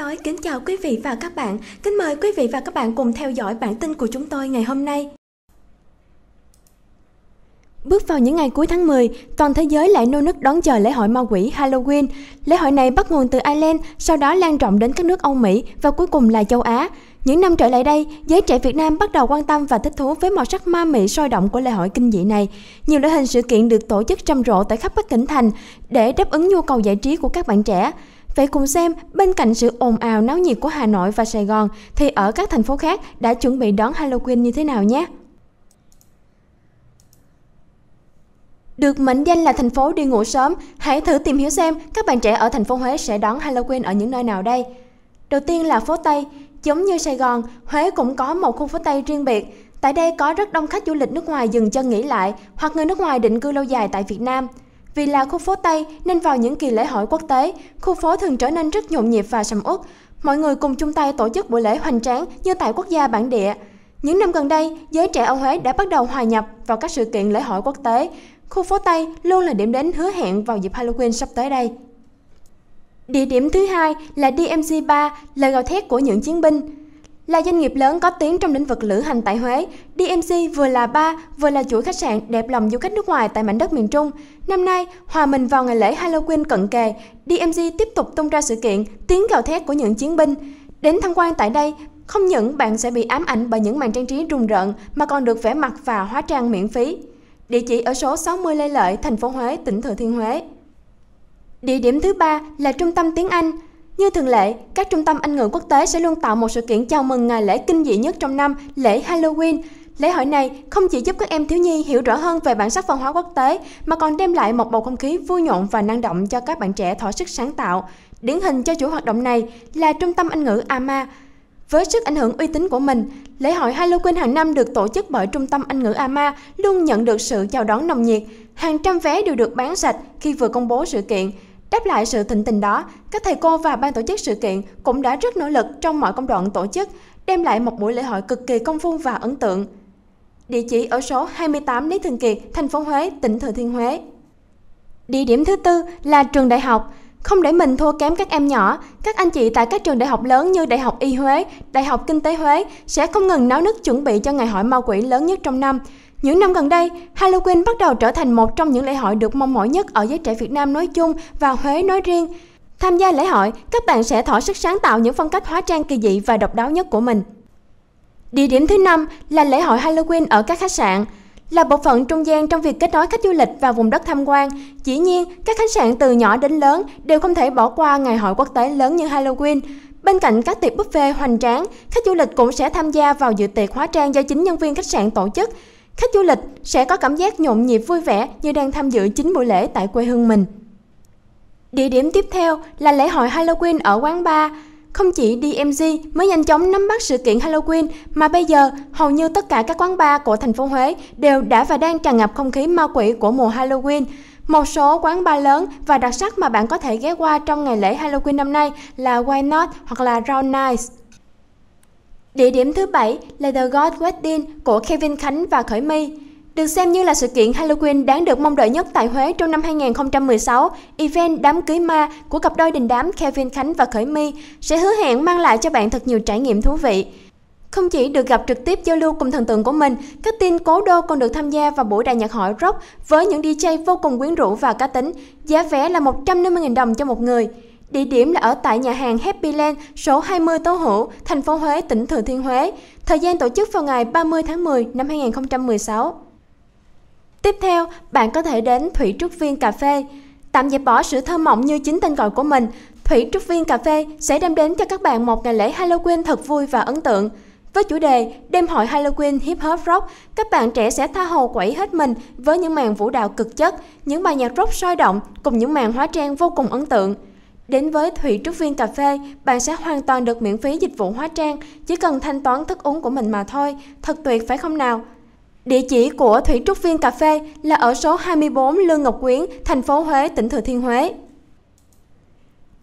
nói kính chào quý vị và các bạn. Kính mời quý vị và các bạn cùng theo dõi bản tin của chúng tôi ngày hôm nay. Bước vào những ngày cuối tháng 10, toàn thế giới lại nô nức đón chờ lễ hội ma quỷ Halloween. Lễ hội này bắt nguồn từ Ireland, sau đó lan rộng đến các nước Âu Mỹ và cuối cùng là châu Á. Những năm trở lại đây, giới trẻ Việt Nam bắt đầu quan tâm và thích thú với màu sắc ma mị sôi động của lễ hội kinh dị này. Nhiều loại hình sự kiện được tổ chức rầm rộ tại khắp các tỉnh thành để đáp ứng nhu cầu giải trí của các bạn trẻ. Vậy cùng xem, bên cạnh sự ồn ào náo nhiệt của Hà Nội và Sài Gòn thì ở các thành phố khác đã chuẩn bị đón Halloween như thế nào nhé? Được mệnh danh là thành phố đi ngủ sớm, hãy thử tìm hiểu xem các bạn trẻ ở thành phố Huế sẽ đón Halloween ở những nơi nào đây. Đầu tiên là phố Tây. Giống như Sài Gòn, Huế cũng có một khu phố Tây riêng biệt. Tại đây có rất đông khách du lịch nước ngoài dừng chân nghỉ lại hoặc người nước ngoài định cư lâu dài tại Việt Nam – vì là khu phố Tây nên vào những kỳ lễ hội quốc tế, khu phố thường trở nên rất nhộn nhịp và sầm uất. Mọi người cùng chung tay tổ chức buổi lễ hoành tráng như tại quốc gia bản địa. Những năm gần đây, giới trẻ ở Huế đã bắt đầu hòa nhập vào các sự kiện lễ hội quốc tế. Khu phố Tây luôn là điểm đến hứa hẹn vào dịp Halloween sắp tới đây. Địa điểm thứ hai là DMC 3, là gào thét của những chiến binh. Là doanh nghiệp lớn có tiếng trong lĩnh vực lữ hành tại Huế, DMC vừa là ba vừa là chuỗi khách sạn đẹp lòng du khách nước ngoài tại mảnh đất miền Trung. Năm nay, hòa mình vào ngày lễ Halloween cận kề, DMC tiếp tục tung ra sự kiện tiếng gào thét của những chiến binh. Đến tham quan tại đây, không những bạn sẽ bị ám ảnh bởi những màn trang trí rùng rợn mà còn được vẽ mặt và hóa trang miễn phí. Địa chỉ ở số 60 Lê Lợi, thành phố Huế, tỉnh Thừa Thiên Huế. Địa điểm thứ ba là trung tâm tiếng Anh. Như thường lệ, các trung tâm Anh ngữ quốc tế sẽ luôn tạo một sự kiện chào mừng ngày lễ kinh dị nhất trong năm, lễ Halloween. Lễ hội này không chỉ giúp các em thiếu nhi hiểu rõ hơn về bản sắc văn hóa quốc tế, mà còn đem lại một bầu không khí vui nhộn và năng động cho các bạn trẻ thỏa sức sáng tạo. Điển hình cho chuỗi hoạt động này là Trung tâm Anh ngữ AMA. Với sức ảnh hưởng uy tín của mình, lễ hội Halloween hàng năm được tổ chức bởi Trung tâm Anh ngữ AMA luôn nhận được sự chào đón nồng nhiệt. Hàng trăm vé đều được bán sạch khi vừa công bố sự kiện – Đáp lại sự thịnh tình đó, các thầy cô và ban tổ chức sự kiện cũng đã rất nỗ lực trong mọi công đoạn tổ chức, đem lại một buổi lễ hội cực kỳ công phu và ấn tượng. Địa chỉ ở số 28 Lý Thường Kiệt, thành phố Huế, tỉnh Thừa Thiên Huế. Địa điểm thứ tư là trường đại học. Không để mình thua kém các em nhỏ, các anh chị tại các trường đại học lớn như Đại học Y Huế, Đại học Kinh tế Huế sẽ không ngừng náo nức chuẩn bị cho ngày hội ma quỷ lớn nhất trong năm. Những năm gần đây, Halloween bắt đầu trở thành một trong những lễ hội được mong mỏi nhất ở giới trẻ Việt Nam nói chung và Huế nói riêng. Tham gia lễ hội, các bạn sẽ thỏa sức sáng tạo những phong cách hóa trang kỳ dị và độc đáo nhất của mình. Địa điểm thứ năm là lễ hội Halloween ở các khách sạn là bộ phận trung gian trong việc kết nối khách du lịch và vùng đất tham quan. Dĩ nhiên, các khách sạn từ nhỏ đến lớn đều không thể bỏ qua ngày hội quốc tế lớn như Halloween. Bên cạnh các tiệc buffet hoành tráng, khách du lịch cũng sẽ tham gia vào dự tiệc hóa trang do chính nhân viên khách sạn tổ chức. Khách du lịch sẽ có cảm giác nhộn nhịp vui vẻ như đang tham dự chính buổi lễ tại quê hương mình. Địa điểm tiếp theo là lễ hội Halloween ở quán bar. Không chỉ DMG mới nhanh chóng nắm bắt sự kiện Halloween mà bây giờ hầu như tất cả các quán bar của thành phố Huế đều đã và đang tràn ngập không khí ma quỷ của mùa Halloween. Một số quán bar lớn và đặc sắc mà bạn có thể ghé qua trong ngày lễ Halloween năm nay là Why Not hoặc là Round Nights. Nice. Địa điểm thứ bảy là The God Wedding của Kevin Khánh và Khởi My. Được xem như là sự kiện Halloween đáng được mong đợi nhất tại Huế trong năm 2016, event đám cưới ma của cặp đôi đình đám Kevin Khánh và Khởi My sẽ hứa hẹn mang lại cho bạn thật nhiều trải nghiệm thú vị. Không chỉ được gặp trực tiếp giao lưu cùng thần tượng của mình, các tin cố đô còn được tham gia vào buổi đại nhạc hội rock với những DJ vô cùng quyến rũ và cá tính. Giá vé là 150.000 đồng cho một người. Địa điểm là ở tại nhà hàng Happyland Land, số 20 Tố Hữu, thành phố Huế, tỉnh Thừa Thiên Huế. Thời gian tổ chức vào ngày 30 tháng 10 năm 2016. Tiếp theo, bạn có thể đến Thủy Trúc Viên Cà Phê. Tạm dẹp bỏ sự thơ mộng như chính tên gọi của mình, Thủy Trúc Viên Cà Phê sẽ đem đến cho các bạn một ngày lễ Halloween thật vui và ấn tượng. Với chủ đề Đêm hội Halloween Hip Hop Rock, các bạn trẻ sẽ tha hồ quẩy hết mình với những màn vũ đạo cực chất, những bài nhạc rock sôi động cùng những màn hóa trang vô cùng ấn tượng. Đến với Thủy Trúc Viên Cà Phê, bạn sẽ hoàn toàn được miễn phí dịch vụ hóa trang, chỉ cần thanh toán thức uống của mình mà thôi. Thật tuyệt phải không nào? Địa chỉ của Thủy Trúc Viên Cà Phê là ở số 24 Lương Ngọc Quyến, thành phố Huế, tỉnh Thừa Thiên Huế.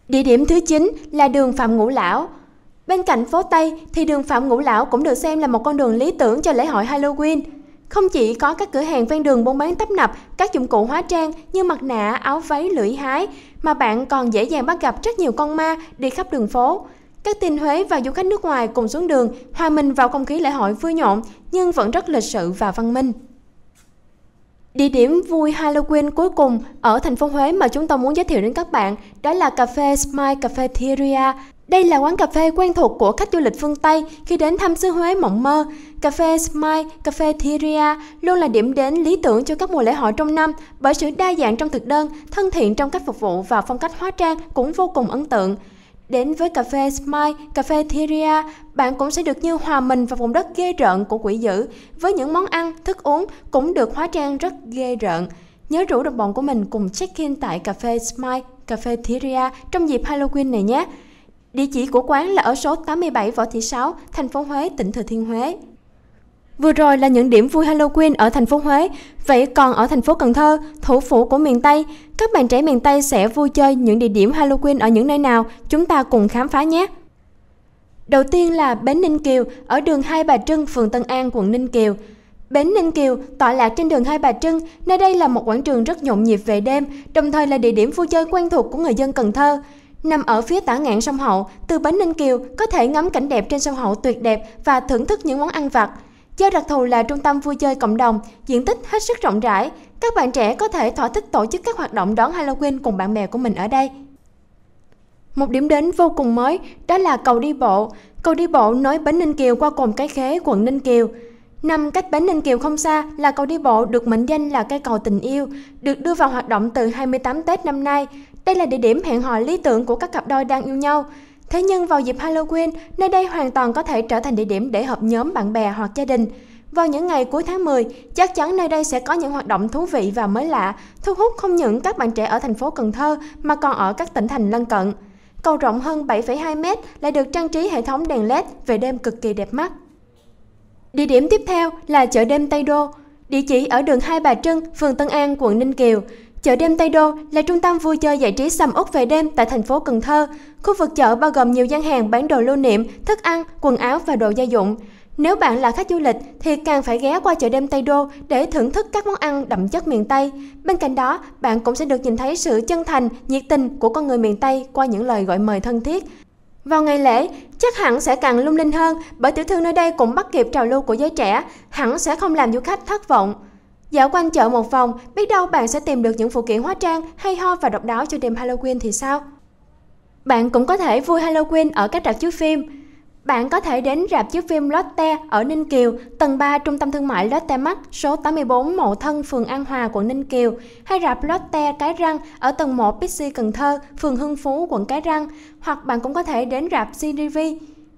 Địa điểm thứ 9 là đường Phạm Ngũ Lão. Bên cạnh phố Tây thì đường Phạm Ngũ Lão cũng được xem là một con đường lý tưởng cho lễ hội Halloween – không chỉ có các cửa hàng ven đường buôn bán tấp nập các dụng cụ hóa trang như mặt nạ, áo váy, lưỡi hái, mà bạn còn dễ dàng bắt gặp rất nhiều con ma đi khắp đường phố. Các tin Huế và du khách nước ngoài cùng xuống đường, hòa mình vào không khí lễ hội vui nhộn nhưng vẫn rất lịch sự và văn minh. Địa điểm vui Halloween cuối cùng ở thành phố Huế mà chúng tôi muốn giới thiệu đến các bạn đó là cà phê Smile Cafeteria đây là quán cà phê quen thuộc của khách du lịch phương Tây khi đến thăm xứ Huế mộng mơ. Cà phê Smile, cà phê Thiria luôn là điểm đến lý tưởng cho các mùa lễ hội trong năm bởi sự đa dạng trong thực đơn, thân thiện trong cách phục vụ và phong cách hóa trang cũng vô cùng ấn tượng. Đến với cà phê Smile, cà phê Thiria, bạn cũng sẽ được như hòa mình vào vùng đất ghê rợn của quỷ dữ với những món ăn, thức uống cũng được hóa trang rất ghê rợn. Nhớ rủ đồng bọn của mình cùng check-in tại cà phê Smile, cà phê Thiria trong dịp Halloween này nhé. Địa chỉ của quán là ở số 87 Võ Thị Sáu, thành phố Huế, tỉnh Thừa Thiên Huế. Vừa rồi là những điểm vui Halloween ở thành phố Huế, vậy còn ở thành phố Cần Thơ, thủ phủ của miền Tây, các bạn trẻ miền Tây sẽ vui chơi những địa điểm Halloween ở những nơi nào, chúng ta cùng khám phá nhé. Đầu tiên là Bến Ninh Kiều ở đường Hai Bà Trưng, phường Tân An, quận Ninh Kiều. Bến Ninh Kiều tọa lạc trên đường Hai Bà Trưng, nơi đây là một quảng trường rất nhộn nhịp về đêm, đồng thời là địa điểm vui chơi quen thuộc của người dân Cần Thơ. Nằm ở phía tả ngạn sông Hậu, từ Bến Ninh Kiều có thể ngắm cảnh đẹp trên sông Hậu tuyệt đẹp và thưởng thức những món ăn vặt. Do đặc thù là trung tâm vui chơi cộng đồng, diện tích hết sức rộng rãi, các bạn trẻ có thể thỏa thích tổ chức các hoạt động đón Halloween cùng bạn bè của mình ở đây. Một điểm đến vô cùng mới đó là cầu đi bộ. Cầu đi bộ nối Bến Ninh Kiều qua cồn Cái Khế, quận Ninh Kiều. Nằm cách Bến Ninh Kiều không xa là cầu đi bộ được mệnh danh là cây cầu tình yêu, được đưa vào hoạt động từ 28 Tết năm nay. Đây là địa điểm hẹn hò lý tưởng của các cặp đôi đang yêu nhau. Thế nhưng vào dịp Halloween, nơi đây hoàn toàn có thể trở thành địa điểm để hợp nhóm bạn bè hoặc gia đình. Vào những ngày cuối tháng 10, chắc chắn nơi đây sẽ có những hoạt động thú vị và mới lạ, thu hút không những các bạn trẻ ở thành phố Cần Thơ mà còn ở các tỉnh thành lân cận. Cầu rộng hơn 7,2 mét lại được trang trí hệ thống đèn LED về đêm cực kỳ đẹp mắt. Địa điểm tiếp theo là chợ đêm Tây Đô, địa chỉ ở đường Hai Bà Trưng, phường Tân An, quận Ninh Kiều. Chợ đêm Tây Đô là trung tâm vui chơi giải trí sầm uất về đêm tại thành phố Cần Thơ. Khu vực chợ bao gồm nhiều gian hàng bán đồ lưu niệm, thức ăn, quần áo và đồ gia dụng. Nếu bạn là khách du lịch thì càng phải ghé qua chợ đêm Tây Đô để thưởng thức các món ăn đậm chất miền Tây. Bên cạnh đó, bạn cũng sẽ được nhìn thấy sự chân thành, nhiệt tình của con người miền Tây qua những lời gọi mời thân thiết. Vào ngày lễ, chắc hẳn sẽ càng lung linh hơn bởi tiểu thương nơi đây cũng bắt kịp trào lưu của giới trẻ, hẳn sẽ không làm du khách thất vọng. Dạo quanh chợ một vòng, biết đâu bạn sẽ tìm được những phụ kiện hóa trang hay ho và độc đáo cho đêm Halloween thì sao? Bạn cũng có thể vui Halloween ở các rạp chiếu phim. Bạn có thể đến rạp chiếu phim Lotte ở Ninh Kiều, tầng 3 trung tâm thương mại Lotte Mart số 84 Mậu Thân, phường An Hòa, quận Ninh Kiều, hay rạp Lotte Cái Răng ở tầng 1 Pixi Cần Thơ, phường Hưng Phú, quận Cái Răng, hoặc bạn cũng có thể đến rạp CDV,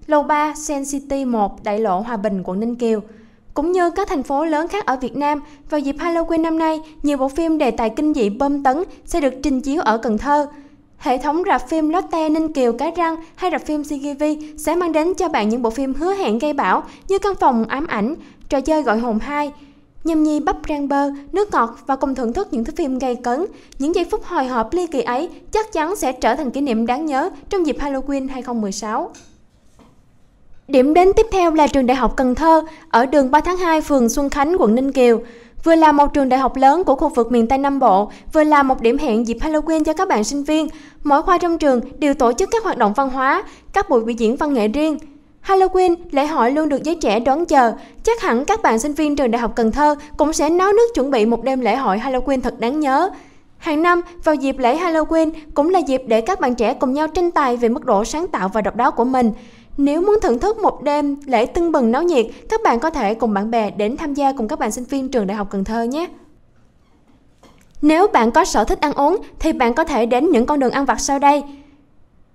lầu 3 Sen City 1, Đại lộ Hòa Bình, quận Ninh Kiều. Cũng như các thành phố lớn khác ở Việt Nam, vào dịp Halloween năm nay, nhiều bộ phim đề tài kinh dị bom tấn sẽ được trình chiếu ở Cần Thơ. Hệ thống rạp phim Lotte Ninh Kiều Cái Răng hay rạp phim CGV sẽ mang đến cho bạn những bộ phim hứa hẹn gây bão như Căn phòng ám ảnh, Trò chơi gọi hồn 2, Nhâm nhi bắp rang bơ, nước ngọt và cùng thưởng thức những thứ phim gây cấn. Những giây phút hồi hộp ly kỳ ấy chắc chắn sẽ trở thành kỷ niệm đáng nhớ trong dịp Halloween 2016. Điểm đến tiếp theo là trường Đại học Cần Thơ ở đường 3 tháng 2 phường Xuân Khánh, quận Ninh Kiều. Vừa là một trường đại học lớn của khu vực miền Tây Nam Bộ, vừa là một điểm hẹn dịp Halloween cho các bạn sinh viên. Mỗi khoa trong trường đều tổ chức các hoạt động văn hóa, các buổi biểu diễn văn nghệ riêng. Halloween, lễ hội luôn được giới trẻ đón chờ. Chắc hẳn các bạn sinh viên trường Đại học Cần Thơ cũng sẽ náo nước chuẩn bị một đêm lễ hội Halloween thật đáng nhớ. Hàng năm, vào dịp lễ Halloween cũng là dịp để các bạn trẻ cùng nhau tranh tài về mức độ sáng tạo và độc đáo của mình. Nếu muốn thưởng thức một đêm lễ tưng bừng náo nhiệt, các bạn có thể cùng bạn bè đến tham gia cùng các bạn sinh viên trường Đại học Cần Thơ nhé. Nếu bạn có sở thích ăn uống thì bạn có thể đến những con đường ăn vặt sau đây.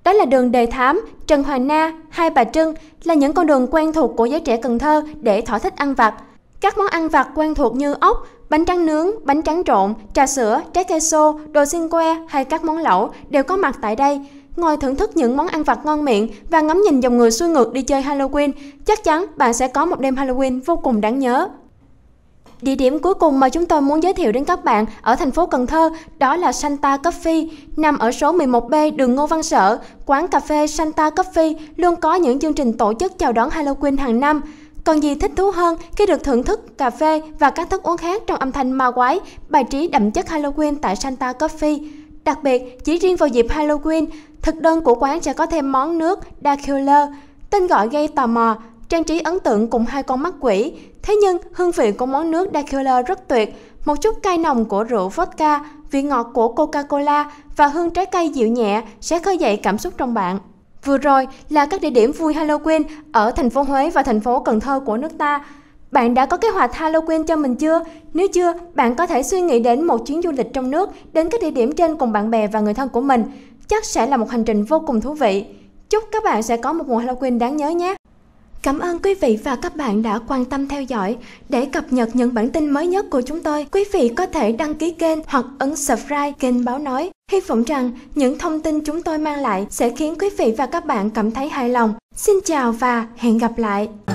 Đó là đường Đề Thám, Trần Hoàng Na, Hai Bà Trưng là những con đường quen thuộc của giới trẻ Cần Thơ để thỏa thích ăn vặt. Các món ăn vặt quen thuộc như ốc, bánh tráng nướng, bánh tráng trộn, trà sữa, trái cây xô, đồ xiên que hay các món lẩu đều có mặt tại đây. Ngồi thưởng thức những món ăn vặt ngon miệng và ngắm nhìn dòng người xuôi ngược đi chơi Halloween, chắc chắn bạn sẽ có một đêm Halloween vô cùng đáng nhớ. Địa điểm cuối cùng mà chúng tôi muốn giới thiệu đến các bạn ở thành phố Cần Thơ đó là Santa Coffee, nằm ở số 11B đường Ngô Văn Sở. Quán cà phê Santa Coffee luôn có những chương trình tổ chức chào đón Halloween hàng năm. Còn gì thích thú hơn khi được thưởng thức cà phê và các thức uống khác trong âm thanh ma quái, bài trí đậm chất Halloween tại Santa Coffee. Đặc biệt, chỉ riêng vào dịp Halloween, thực đơn của quán sẽ có thêm món nước Da Killer, tên gọi gây tò mò, trang trí ấn tượng cùng hai con mắt quỷ. Thế nhưng, hương vị của món nước Da Killer rất tuyệt, một chút cay nồng của rượu vodka, vị ngọt của Coca-Cola và hương trái cây dịu nhẹ sẽ khơi dậy cảm xúc trong bạn. Vừa rồi là các địa điểm vui Halloween ở thành phố Huế và thành phố Cần Thơ của nước ta. Bạn đã có kế hoạch Halloween cho mình chưa? Nếu chưa, bạn có thể suy nghĩ đến một chuyến du lịch trong nước, đến các địa điểm trên cùng bạn bè và người thân của mình. Chắc sẽ là một hành trình vô cùng thú vị. Chúc các bạn sẽ có một mùa Halloween đáng nhớ nhé! Cảm ơn quý vị và các bạn đã quan tâm theo dõi. Để cập nhật những bản tin mới nhất của chúng tôi, quý vị có thể đăng ký kênh hoặc ấn subscribe kênh Báo Nói. Hy vọng rằng những thông tin chúng tôi mang lại sẽ khiến quý vị và các bạn cảm thấy hài lòng. Xin chào và hẹn gặp lại!